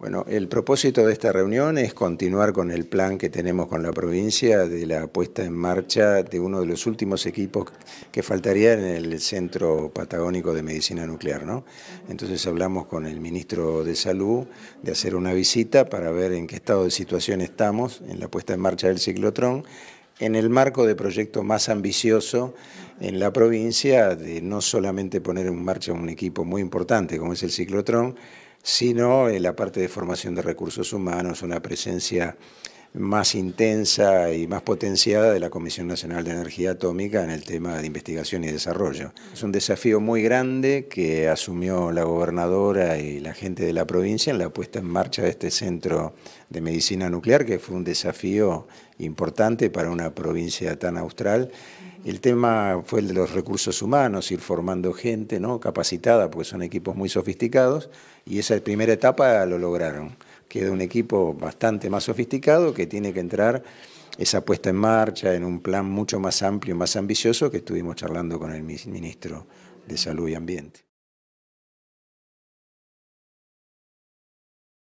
Bueno, el propósito de esta reunión es continuar con el plan que tenemos con la provincia de la puesta en marcha de uno de los últimos equipos que faltaría en el Centro Patagónico de Medicina Nuclear, Entonces hablamos con el Ministro de Salud de hacer una visita para ver en qué estado de situación estamos en la puesta en marcha del ciclotrón en el marco de proyecto más ambicioso en la provincia de no solamente poner en marcha un equipo muy importante como es el ciclotrón, sino en eh, la parte de formación de recursos humanos, una presencia más intensa y más potenciada de la Comisión Nacional de Energía Atómica en el tema de investigación y desarrollo. Es un desafío muy grande que asumió la gobernadora y la gente de la provincia en la puesta en marcha de este centro de medicina nuclear, que fue un desafío importante para una provincia tan austral el tema fue el de los recursos humanos, ir formando gente ¿no? capacitada, porque son equipos muy sofisticados, y esa primera etapa lo lograron. Queda un equipo bastante más sofisticado que tiene que entrar esa puesta en marcha en un plan mucho más amplio y más ambicioso que estuvimos charlando con el ministro de Salud y Ambiente.